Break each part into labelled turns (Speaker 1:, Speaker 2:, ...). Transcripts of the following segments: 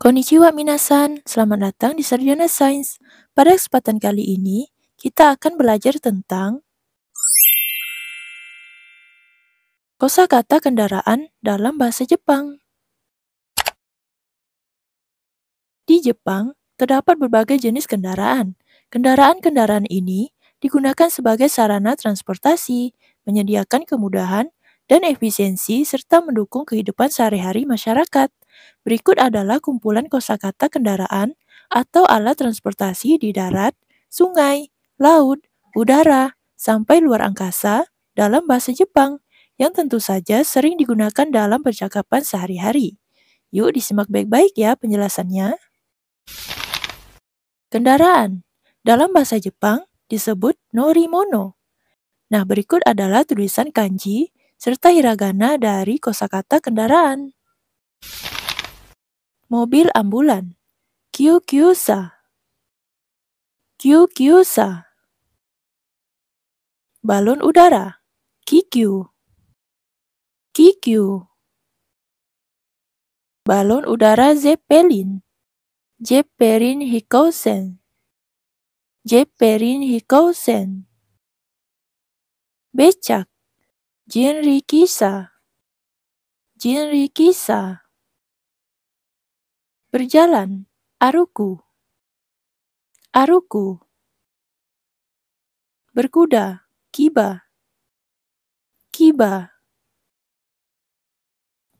Speaker 1: Konnichiwa minasan, selamat datang di Sarjana Sains. Pada kesempatan kali ini, kita akan belajar tentang kosa kata kendaraan dalam bahasa Jepang. Di Jepang, terdapat berbagai jenis kendaraan. Kendaraan-kendaraan ini digunakan sebagai sarana transportasi, menyediakan kemudahan dan efisiensi serta mendukung kehidupan sehari-hari masyarakat. Berikut adalah kumpulan kosakata kendaraan atau alat transportasi di darat, sungai, laut, udara, sampai luar angkasa dalam bahasa Jepang yang tentu saja sering digunakan dalam percakapan sehari-hari. Yuk disimak baik-baik ya penjelasannya. Kendaraan dalam bahasa Jepang disebut norimono. Nah, berikut adalah tulisan kanji serta hiragana dari kosakata kendaraan mobil ambulan. kyu kyu Kyukyusa.
Speaker 2: Balon udara. Kikyu. Kikyu. Balon udara Zeppelin. Zeppelin Hikousen. Zeppelin Hikousen. Becak. Jinrikisa. Jinrikisa. Berjalan, Aruku. Aruku. Berkuda, Kiba. Kiba.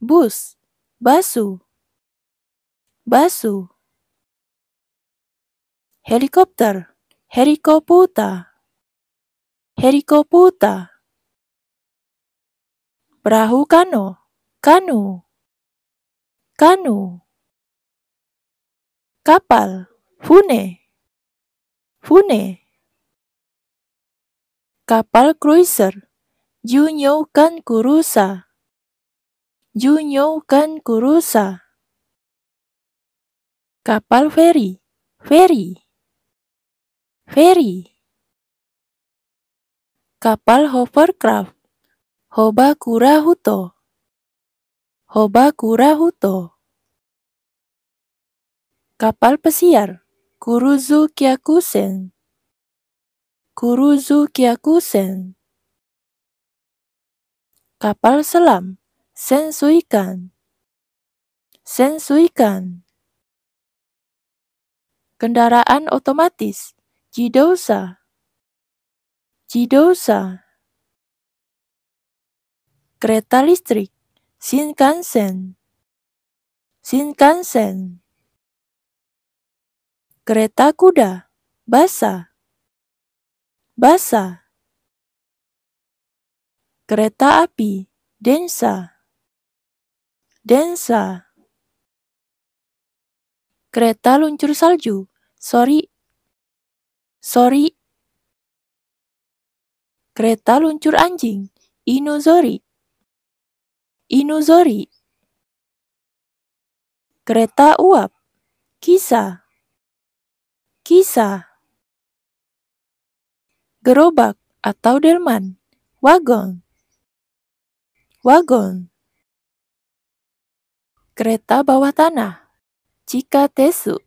Speaker 2: Bus, Basu. Basu. Helikopter, Helikoputa. Helikoputa. Perahu kano, kano, kano kapal, fune. Fune. Kapal cruiser, junyo kan kurusa. Junyo kan kurusa. Kapal ferry, ferry, ferry. Kapal hovercraft, hoba kurahuto. Hoba kurahuto. Kapal pesiar Kuruzu Kyakusen Kuruzu Kyakusen Kapal selam Sensuikan Sensuikan Kendaraan otomatis Jidosa Jidosa Kereta listrik Shinkansen Shinkansen Kereta kuda. basa, basa, Kereta api. Densa. Densa. Kereta luncur salju. Sorry. Sorry. Kereta luncur anjing. Inuzori. Inuzori. Kereta uap. Kisah. Kisah Gerobak atau delman Wagon Wagon Kereta bawah tanah cika Tesu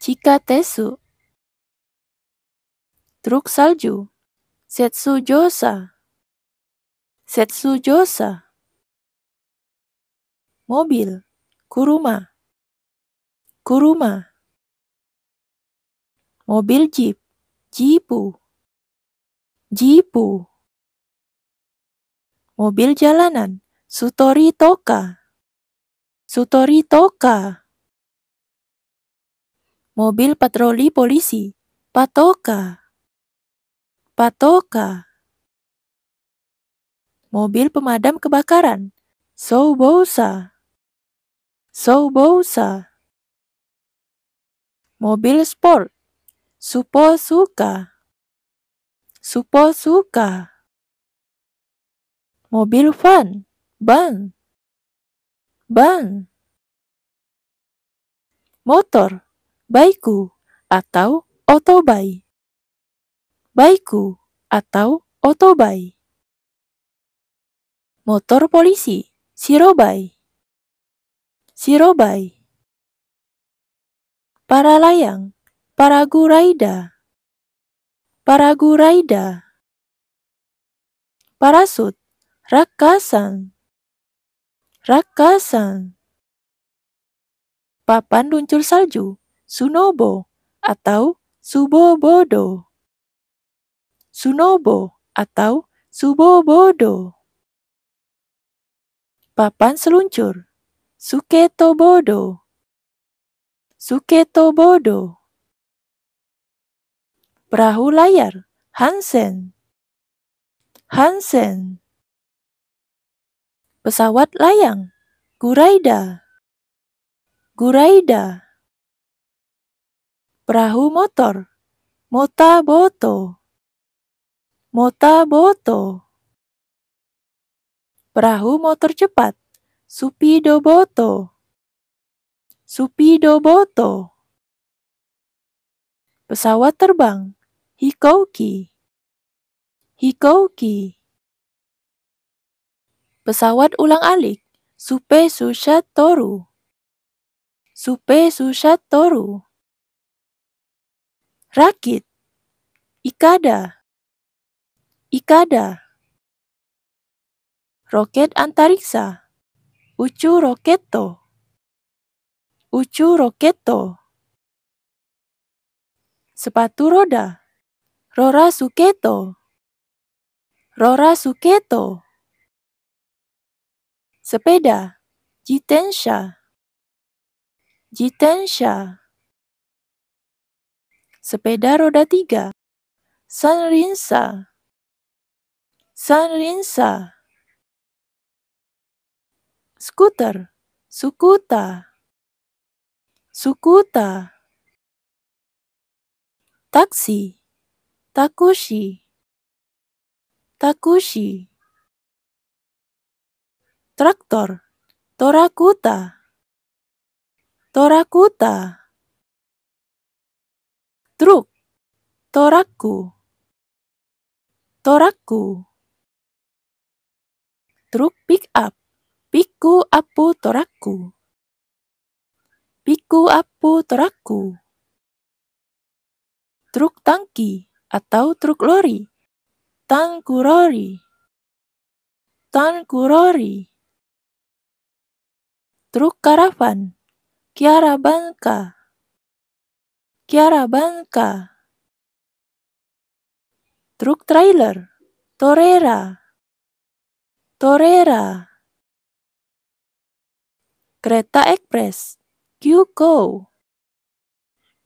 Speaker 2: cika Tesu Truk salju Setsu Josa Setsu Josa Mobil Kuruma Kuruma mobil jeep, jipu, jipu. Mobil jalanan, sutori toka, sutori toka. Mobil patroli polisi, patoka, patoka. Mobil pemadam kebakaran, soubousa, soubousa, Mobil sport, Supo suka, supo suka. Mobil van, ban. Ban. Motor, baiku atau otobai. Baiku atau otobai. Motor polisi, sirobai. Sirobai. Para layang, Paraguraida. Paraguraida. Parasut. Rakasan. Rakasan. Papan luncur salju. Sunobo atau Subobodo. Sunobo atau Subobodo. Papan seluncur. Suketobodo. Suketobodo. Perahu layar. Hansen. Hansen. Pesawat layang. Guraida. Guraida. Perahu motor. Motaboto. Motaboto. Perahu motor cepat. Supidoboto. Supidoboto. Pesawat terbang. Hikoki. Hikoki. Pesawat ulang alik. Supe toru. Supe toru. Rakit. Ikada. Ikada. Roket antariksa. ucu Roketo. ucu Roketo. Sepatu roda. Rora Suketo. Rora Suketo. Sepeda. Jitensha. Jitensha. Sepeda roda tiga. Sanrinsa. Sanrinsa. Skuter. Sukuta. Sukuta. Taksi. Takushi. Takushi. Traktor. Torakuta. Torakuta. Truk. Toraku. Toraku. Truk pick up. Piku apu toraku. Piku apu toraku. Truk tangki atau truk lori. lori. Tanku lori. Truk karavan. Kiara bangka. Kiara bangka. Truk trailer. Torera. Torera. Kereta ekspres. Kyuko.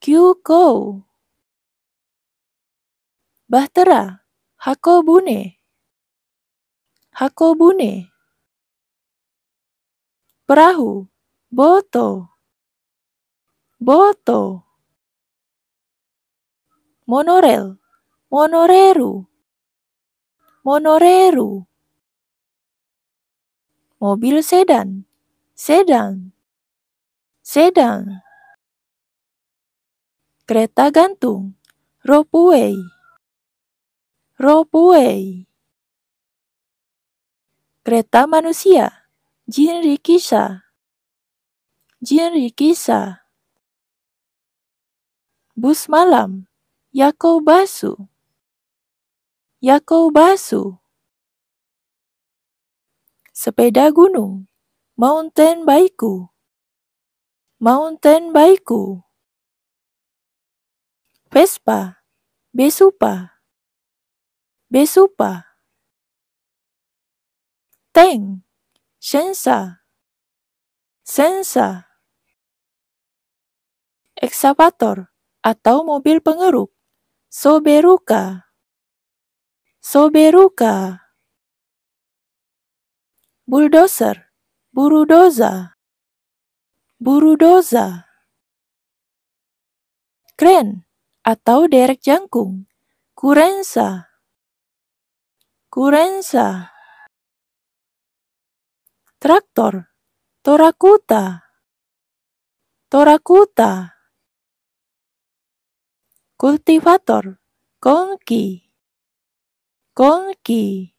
Speaker 2: Kyuko. Bahtera, Hakobune. Hakobune. Perahu, Boto. Boto. Monorel, Monoreru. Monoreru. Mobil sedan, sedan. Sedan. Kereta gantung, Ropeway. Robuei. Kereta manusia. Jinrikisha. Jinrikisha. Bus malam. Yakobasu. Yakobasu. Sepeda gunung. Mountain baiku. Mountain baiku. Vespa. Besupa besupa. teng sensa sensa Eksavator atau mobil pengeruk, soberuka, soberuka. Bulldozer, burudoza, burudoza. Kren atau derek jangkung, kurensa, kurensa, traktor, torakuta, torakuta, kultivator, Konki, Konki,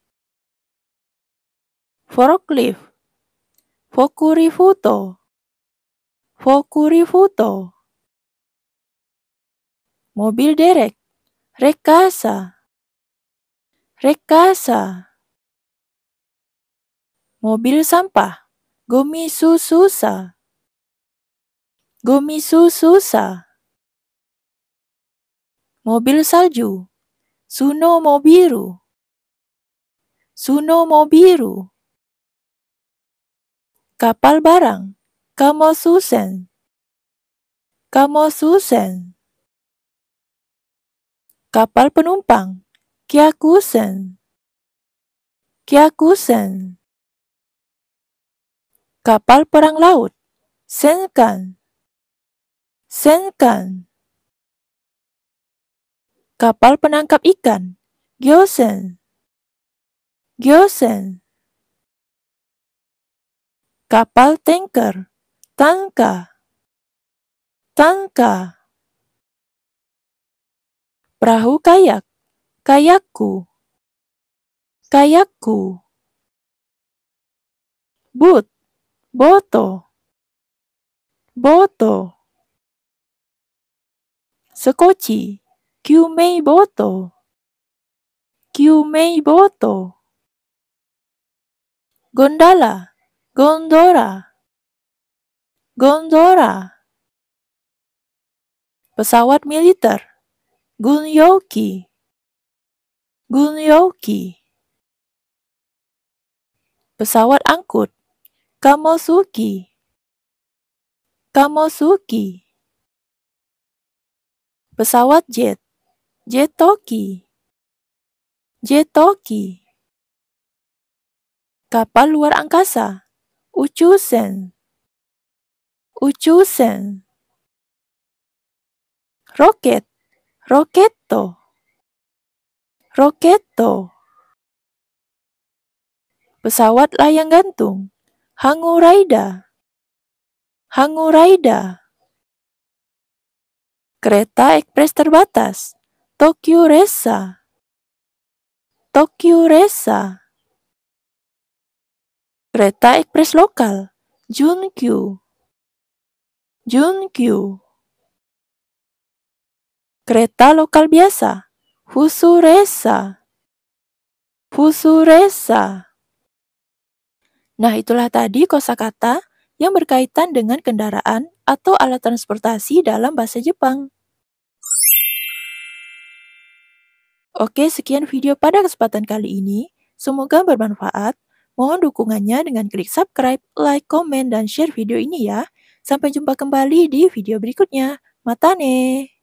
Speaker 2: forklift, fokurifuto, fokurifuto, mobil derek, rekasa, rekasa, mobil sampah, gumi susa, gumi sususa, mobil salju, suno mobiru, suno mobiru, kapal barang, kamo susen, kamo susen, kapal penumpang, Kyakusen. Kyakusen. Kapal perang laut. Senkan. Senkan. Kapal penangkap ikan. Gyosen. Gyosen. Kapal tanker. Tanka. Tanka. Perahu kayak kayakku, kayakku. Boot, boto, boto. Sekoci, kyumei boto, kyumei boto. Gondola, gondora, gondora, Pesawat militer, gunyoki, Gunyoki Pesawat angkut Kamosuki Kamosuki Pesawat jet Jetoki Jetoki Kapal luar angkasa Uchusen Uchusen Roket Roketto. Roketo. Pesawat layang gantung. hanguraida, hanguraida, Kereta ekspres terbatas. Tokyo Resa. Tokyo Resa. Kereta ekspres lokal. Junkyu. Junkyu. Kereta lokal biasa. Husuresa.
Speaker 1: Husuresa. Nah, itulah tadi kosakata yang berkaitan dengan kendaraan atau alat transportasi dalam bahasa Jepang. Oke, sekian video pada kesempatan kali ini. Semoga bermanfaat. Mohon dukungannya dengan klik subscribe, like, komen, dan share video ini ya. Sampai jumpa kembali di video berikutnya. Matane!